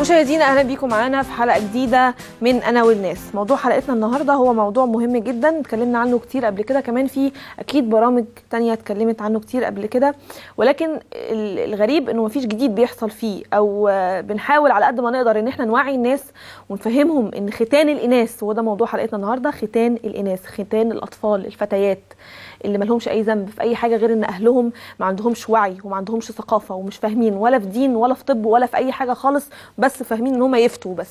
مشاهدينا اهلا بيكم معانا في حلقه جديده من انا والناس موضوع حلقتنا النهارده هو موضوع مهم جدا اتكلمنا عنه كتير قبل كده كمان في اكيد برامج تانية اتكلمت عنه كتير قبل كده ولكن الغريب انه مفيش جديد بيحصل فيه او بنحاول على قد ما نقدر ان احنا نوعي الناس ونفهمهم ان ختان الاناث وده موضوع حلقتنا النهارده ختان الاناث ختان الاطفال الفتيات اللي ملهمش اي ذنب في اي حاجه غير ان اهلهم ما عندهمش وعي وما عندهمش ثقافه ومش فاهمين ولا في دين ولا في طب ولا في اي حاجه خالص بس فاهمين ان هم يفتوا بس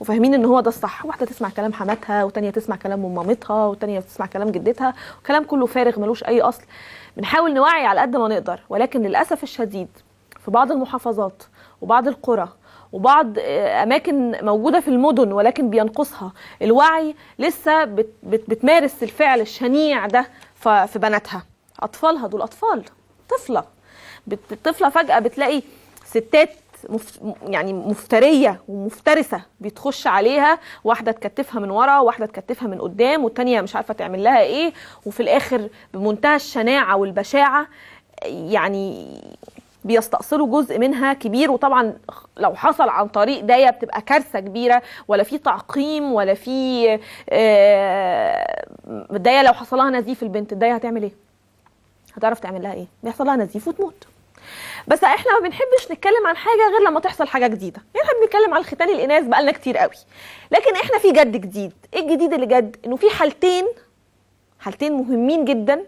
وفاهمين ان هو ده الصح واحده تسمع كلام حماتها وتانية تسمع كلام مامتها وتانية تسمع كلام جدتها وكلام كله فارغ ملوش اي اصل بنحاول نوعي على قد ما نقدر ولكن للاسف الشديد في بعض المحافظات وبعض القرى وبعض آه، اماكن موجوده في المدن ولكن بينقصها الوعي لسه بت بت بتمارس الفعل الشنيع ده في بناتها اطفالها دول اطفال طفله الطفله فجاه بتلاقي ستات مف يعني مفتريه ومفترسه بتخش عليها واحده تكتفها من ورا واحده تكتفها من قدام والتانيه مش عارفه تعمل لها ايه وفي الاخر بمنتهى الشناعه والبشاعه يعني بيستأصلوا جزء منها كبير وطبعا لو حصل عن طريق داية بتبقى كارثة كبيرة ولا في تعقيم ولا في آه، داية لو حصلها نزيف البنت الداية هتعمل ايه؟ هتعرف تعمل لها ايه؟ بيحصل لها نزيف وتموت بس احنا ما بنحبش نتكلم عن حاجه غير لما تحصل حاجه جديده يعني احنا بنتكلم عن الختان الاناث بقالنا كتير قوي لكن احنا في جد جديد ايه الجديد اللي جد انه في حالتين حالتين مهمين جدا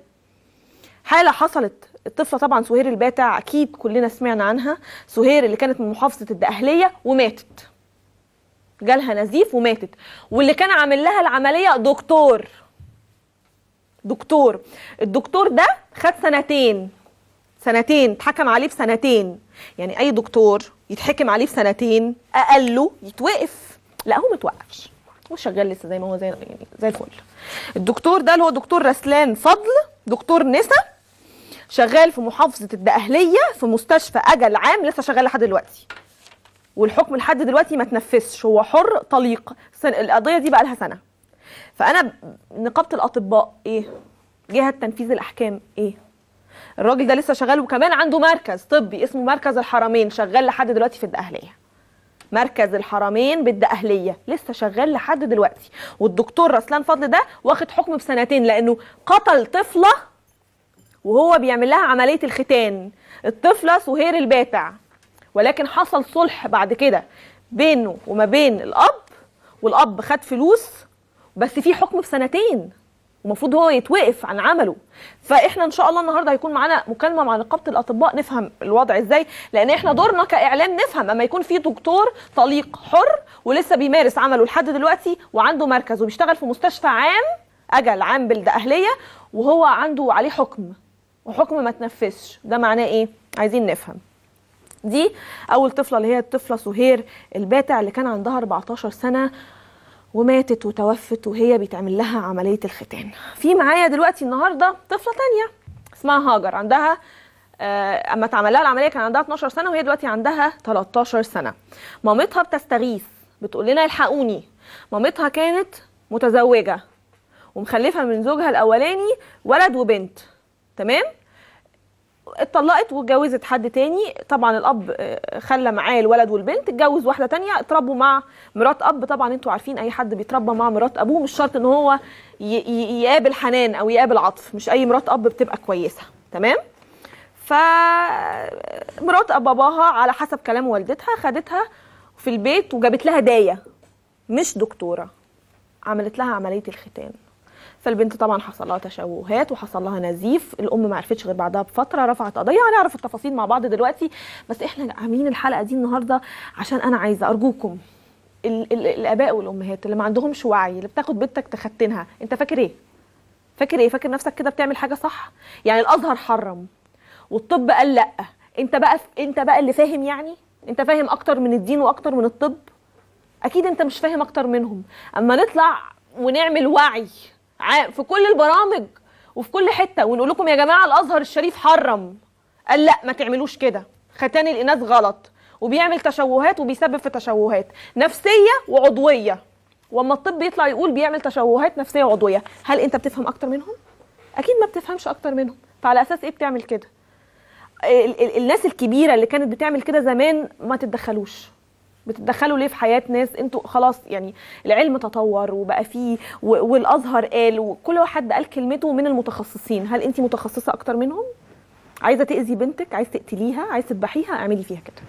حاله حصلت الطفله طبعا سهير الباتع اكيد كلنا سمعنا عنها سهير اللي كانت من محافظه الدقهليه وماتت جالها نزيف وماتت واللي كان عامل لها العمليه دكتور دكتور الدكتور ده خد سنتين سنتين اتحكم عليه في سنتين يعني اي دكتور يتحكم عليه في سنتين اقله يتوقف لا هو متوقفش هو شغال لسه زي ما هو زي يعني زي الفل الدكتور ده اللي هو دكتور رسلان فضل دكتور نسا شغال في محافظه الدقهليه في مستشفى اجل عام لسه شغال لحد دلوقتي والحكم لحد دلوقتي ما تنفذش هو حر طليق القضيه دي بقى لها سنه فانا نقابه الاطباء ايه جهه تنفيذ الاحكام ايه الراجل ده لسه شغال وكمان عنده مركز طبي اسمه مركز الحرمين شغال لحد دلوقتي في الدقهليه مركز الحرمين بالدقهليه لسه شغال لحد دلوقتي والدكتور رسلان فضل ده واخد حكم بسنتين لانه قتل طفله وهو بيعمل لها عمليه الختان الطفله سهير الباتع ولكن حصل صلح بعد كده بينه وما بين الاب والاب خد فلوس بس في حكم بسنتين المفروض هو يتوقف عن عمله فاحنا ان شاء الله النهارده هيكون معانا مكالمه مع نقابه الاطباء نفهم الوضع ازاي لان احنا دورنا كاعلام نفهم اما يكون في دكتور طليق حر ولسه بيمارس عمله لحد دلوقتي وعنده مركز وبيشتغل في مستشفى عام اجل عام بلده اهليه وهو عنده عليه حكم وحكم ما تنفذش ده معناه ايه عايزين نفهم دي اول طفله اللي هي الطفله سهير الباتع اللي كان عندها 14 سنه وماتت وتوفت وهي بيتعمل لها عمليه الختان في معايا دلوقتي النهارده طفله تانية اسمها هاجر عندها آه، اما اتعمل لها العمليه كان عندها 12 سنه وهي دلوقتي عندها 13 سنه مامتها بتستغيث بتقول لنا الحقوني مامتها كانت متزوجه ومخلفه من زوجها الاولاني ولد وبنت تمام اتطلقت واتجوزت حد تاني طبعا الاب آه، خلى معاه الولد والبنت اتجوز واحده تانية اتربوا مع مرات اب طبعا انتوا عارفين اي حد بيتربى مع مرات ابوه مش شرط ان هو يقابل حنان او يقابل عطف مش اي مرات اب بتبقى كويسه تمام فمرات باباها على حسب كلام والدتها خدتها في البيت وجابت لها دايه مش دكتوره عملت لها عمليه الختان فالبنت طبعا حصل لها تشوهات وحصل لها نزيف الام ما عرفتش غير بعدها بفتره رفعت قضيه هنعرف يعني التفاصيل مع بعض دلوقتي بس احنا عاملين الحلقه دي النهارده عشان انا عايزه ارجوكم ال ال الاباء والامهات اللي ما عندهمش وعي اللي بتاخد بنتك تختنها انت فاكر ايه فاكر ايه فاكر نفسك كده بتعمل حاجه صح يعني الازهر حرم والطب قال لا انت بقى انت بقى اللي فاهم يعني انت فاهم اكتر من الدين واكتر من الطب اكيد انت مش فاهم اكتر منهم اما نطلع ونعمل وعي في كل البرامج وفي كل حته ونقول لكم يا جماعه الازهر الشريف حرم قال لا ما تعملوش كده ختان الاناث غلط وبيعمل تشوهات وبيسبب في تشوهات نفسيه وعضويه واما الطب يطلع يقول بيعمل تشوهات نفسيه وعضويه هل انت بتفهم اكتر منهم اكيد ما بتفهمش اكتر منهم فعلى اساس ايه بتعمل كده الناس الكبيره اللي كانت بتعمل كده زمان ما تتدخلوش بتتدخلوا ليه في حياه ناس انتوا خلاص يعني العلم تطور وبقى فيه والازهر قال وكل واحد قال كلمته من المتخصصين هل انت متخصصه اكتر منهم عايزه تاذي بنتك عايز تقتليها عايز تذبحيها اعملي فيها كده